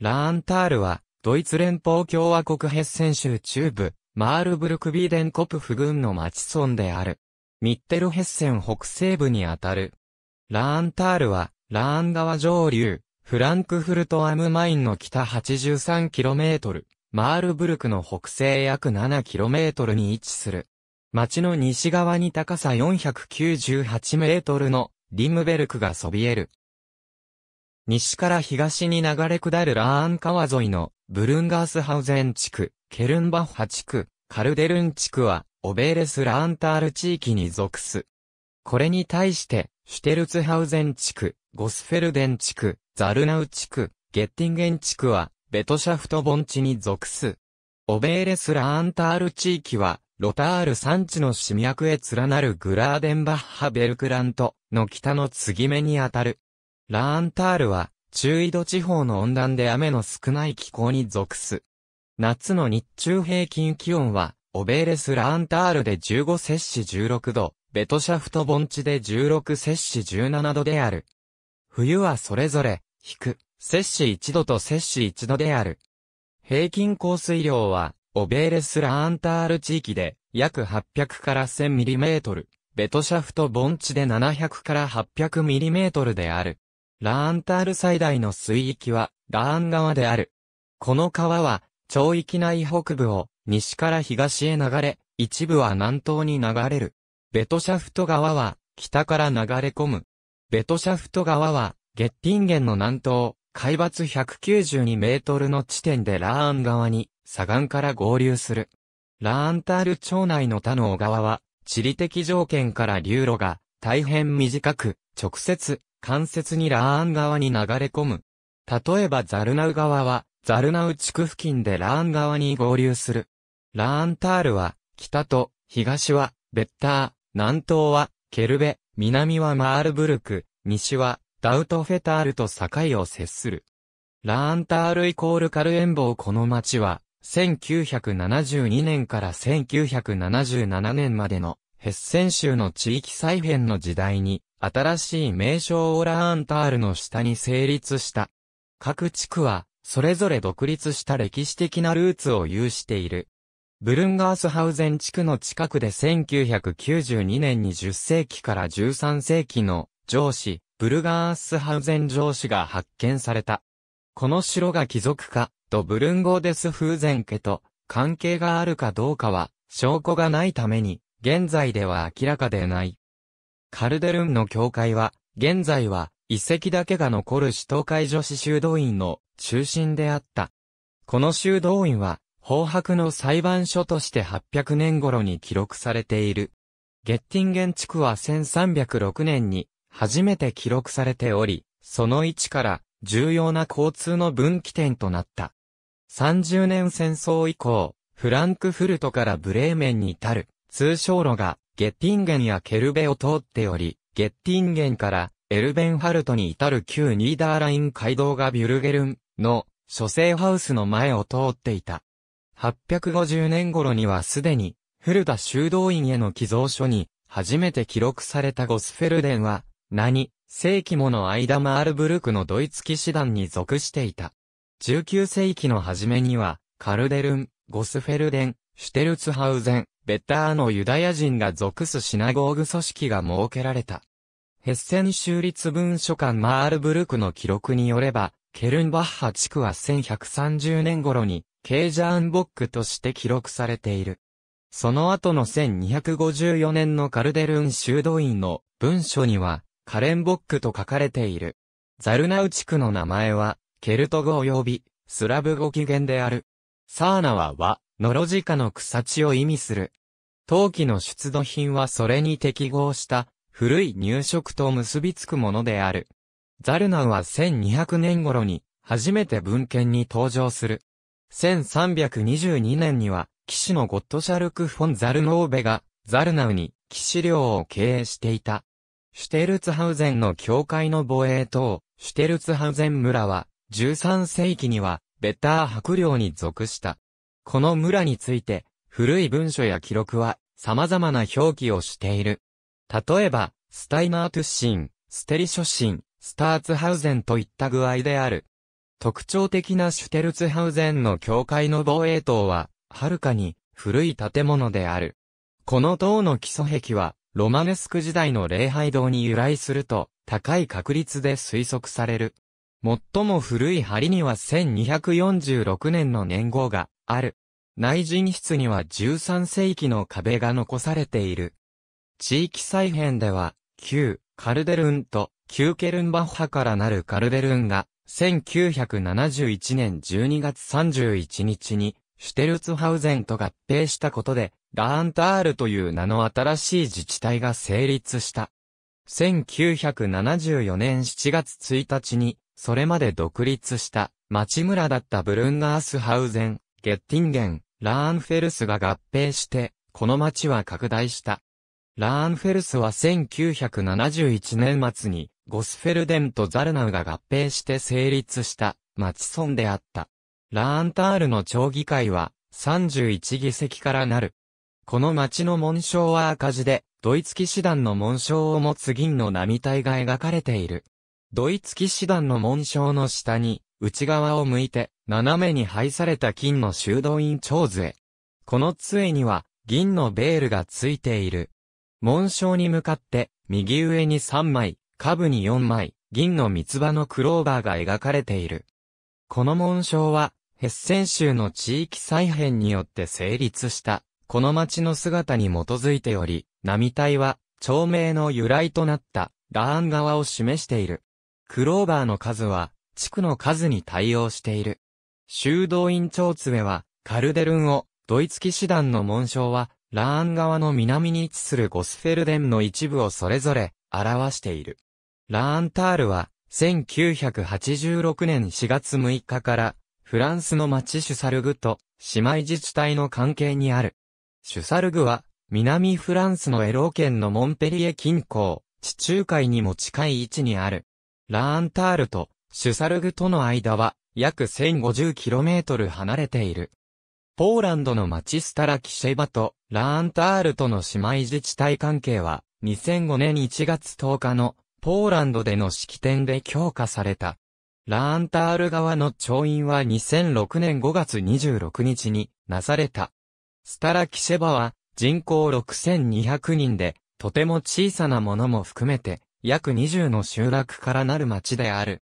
ラーンタールは、ドイツ連邦共和国ヘッセン州中部、マールブルクビーデンコプフ郡の町村である。ミッテルヘッセン北西部にあたる。ラーンタールは、ラーン川上流、フランクフルトアムマインの北 83km、マールブルクの北西約 7km に位置する。町の西側に高さ498メートルのリムベルクがそびえる。西から東に流れ下るラーン川沿いのブルンガースハウゼン地区、ケルンバッハ地区、カルデルン地区はオベーレス・ラーンタール地域に属す。これに対してシュテルツハウゼン地区、ゴスフェルデン地区、ザルナウ地区、ゲッティンゲン地区はベトシャフト盆地に属す。オベーレス・ラーンタール地域はロタール山地の市脈へ連なるグラーデンバッハベルクラントの北の継ぎ目にあたる。ラーンタールは、中緯度地方の温暖で雨の少ない気候に属す。夏の日中平均気温は、オベーレス・ラーンタールで15摂氏16度、ベトシャフト盆地で16摂氏17度である。冬はそれぞれ、低、摂氏1度と摂氏1度である。平均降水量は、オベーレス・ラーンタール地域で、約800から1 0 0 0トル、ベトシャフト盆地で700から8 0 0トルである。ラーンタール最大の水域は、ラーン川である。この川は、町域内北部を、西から東へ流れ、一部は南東に流れる。ベトシャフト川は、北から流れ込む。ベトシャフト川は、月ン源の南東、海抜192メートルの地点でラーン川に、左岸から合流する。ラーンタール町内の他の小川は、地理的条件から流路が、大変短く、直接、間接にラーン川に流れ込む。例えばザルナウ川は、ザルナウ地区付近でラーン川に合流する。ラーンタールは、北と、東は、ベッター、南東は、ケルベ、南はマールブルク、西は、ダウトフェタールと境を接する。ラーンタールイコールカルエンボーこの町は、1972年から1977年までのヘッセン州の地域再編の時代に、新しい名称オラアンタールの下に成立した。各地区は、それぞれ独立した歴史的なルーツを有している。ブルンガースハウゼン地区の近くで1992年に10世紀から13世紀の上司、ブルガースハウゼン上司が発見された。この城が貴族家、とブルンゴーデスフーゼン家と関係があるかどうかは証拠がないために現在では明らかでない。カルデルンの教会は、現在は、遺跡だけが残る首都会女子修道院の中心であった。この修道院は、法白の裁判所として800年頃に記録されている。ゲッティンゲン地区は1306年に初めて記録されており、その位置から重要な交通の分岐点となった。30年戦争以降、フランクフルトからブレーメンに至る通称路がゲッティンゲンやケルベを通っており、ゲッティンゲンからエルベンハルトに至る旧ニーダーライン街道がビュルゲルンの諸生ハウスの前を通っていた。850年頃にはすでに古田修道院への寄贈書に初めて記録されたゴスフェルデンは何世紀もの間マールブルクのドイツ騎士団に属していた。19世紀の初めにはカルデルン、ゴスフェルデン、シュテルツハウゼン、ベッターのユダヤ人が属すシナゴーグ組織が設けられた。ヘッセン州立文書館マールブルクの記録によれば、ケルンバッハ地区は1130年頃に、ケージャーンボックとして記録されている。その後の1254年のカルデルン修道院の文書には、カレンボックと書かれている。ザルナウ地区の名前は、ケルト語及び、スラブ語起源である。サーナは、は、ノロジカの草地を意味する。陶器の出土品はそれに適合した古い入植と結びつくものである。ザルナウは1200年頃に初めて文献に登場する。1322年には騎士のゴットシャルク・フォン・ザルノーベがザルナウに騎士寮を経営していた。シュテルツハウゼンの教会の防衛等、シュテルツハウゼン村は13世紀にはベッター伯領に属した。この村について、古い文書や記録は様々な表記をしている。例えば、スタイナートゥッシン、ステリショシン、スターツハウゼンといった具合である。特徴的なシュテルツハウゼンの教会の防衛塔は、はるかに古い建物である。この塔の基礎壁は、ロマネスク時代の礼拝堂に由来すると、高い確率で推測される。最も古い梁には1246年の年号がある。内陣室には13世紀の壁が残されている。地域再編では、旧カルデルンと旧ケルンバッハからなるカルデルンが、1971年12月31日に、シュテルツハウゼンと合併したことで、ラーンタールという名の新しい自治体が成立した。1974年7月1日に、それまで独立した町村だったブルンガースハウゼン、ゲッティンゲン、ラーンフェルスが合併して、この町は拡大した。ラーンフェルスは1971年末に、ゴスフェルデンとザルナウが合併して成立した町村であった。ラーンタールの町議会は31議席からなる。この町の紋章は赤字で、ドイツ騎士団の紋章を持つ銀の並体が描かれている。ドイツ騎士団の紋章の下に、内側を向いて、斜めに配された金の修道院長杖。この杖には、銀のベールがついている。紋章に向かって、右上に3枚、下部に4枚、銀の三つ葉のクローバーが描かれている。この紋章は、ヘッセン州の地域再編によって成立した、この町の姿に基づいており、並体は、町名の由来となった、ラーン側を示している。クローバーの数は、地区の数に対応している。修道院長杖は、カルデルンを、ドイツ騎士団の紋章は、ラーン川の南に位置するゴスフェルデンの一部をそれぞれ、表している。ラーンタールは、1986年4月6日から、フランスの町シュサルグと、姉妹自治体の関係にある。シュサルグは、南フランスのエロー県のモンペリエ近郊、地中海にも近い位置にある。ラーンタールとシュサルグとの間は約 1050km 離れている。ポーランドの町スタラキシェバとラーンタールとの姉妹自治体関係は2005年1月10日のポーランドでの式典で強化された。ラーンタール側の調印は2006年5月26日になされた。スタラキシェバは人口6200人で、とても小さなものも含めて約20の集落からなる町である。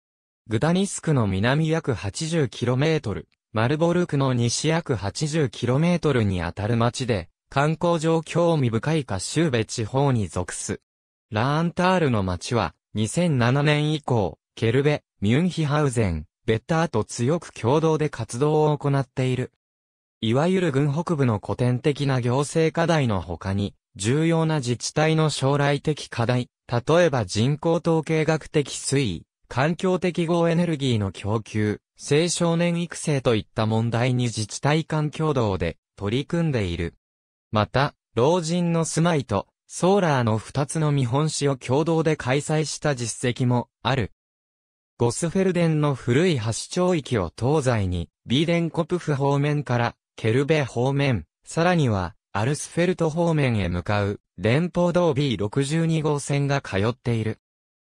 グダニスクの南約 80km、マルボルクの西約 80km にあたる町で、観光上興味深いカシューベ地方に属す。ラーンタールの町は、2007年以降、ケルベ、ミュンヒハウゼン、ベッターと強く共同で活動を行っている。いわゆる軍北部の古典的な行政課題の他に、重要な自治体の将来的課題、例えば人口統計学的推移、環境適合エネルギーの供給、青少年育成といった問題に自治体間共同で取り組んでいる。また、老人の住まいとソーラーの2つの見本市を共同で開催した実績もある。ゴスフェルデンの古い橋町域を東西に、ビーデンコプフ方面からケルベ方面、さらにはアルスフェルト方面へ向かう連邦道 B62 号線が通っている。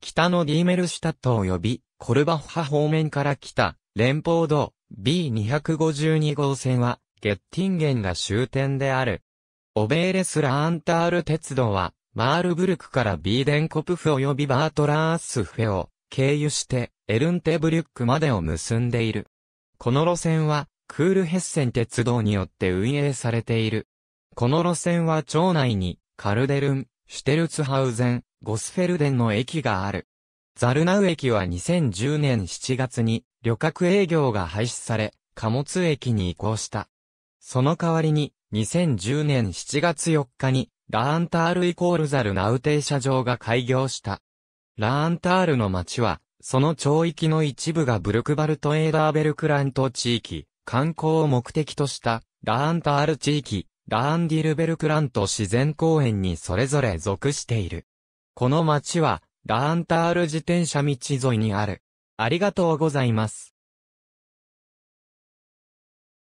北のディーメルシュタット及び、コルバッハ方面から来た、連邦道 B252 号線は、ゲッティンゲンが終点である。オベーレスラーンタール鉄道は、マールブルクからビーデンコプフ及びバートラースフェを経由してエルンテブリュックまでを結んでいる。この路線はクールヘッセン鉄道によって運営されている。この路線は町内にカルデルン、シュテルツハウゼン、ゴスフェルデンの駅がある。ザルナウ駅は2010年7月に旅客営業が廃止され、貨物駅に移行した。その代わりに2010年7月4日にラーンタールイコールザルナウ停車場が開業した。ラーンタールの町は、その町域の一部がブルクバルトエーダーベルクラント地域、観光を目的としたラーンタール地域、ラーンディルベルクラント自然公園にそれぞれ属している。この町は、ラーンタール自転車道沿いにある。ありがとうございます。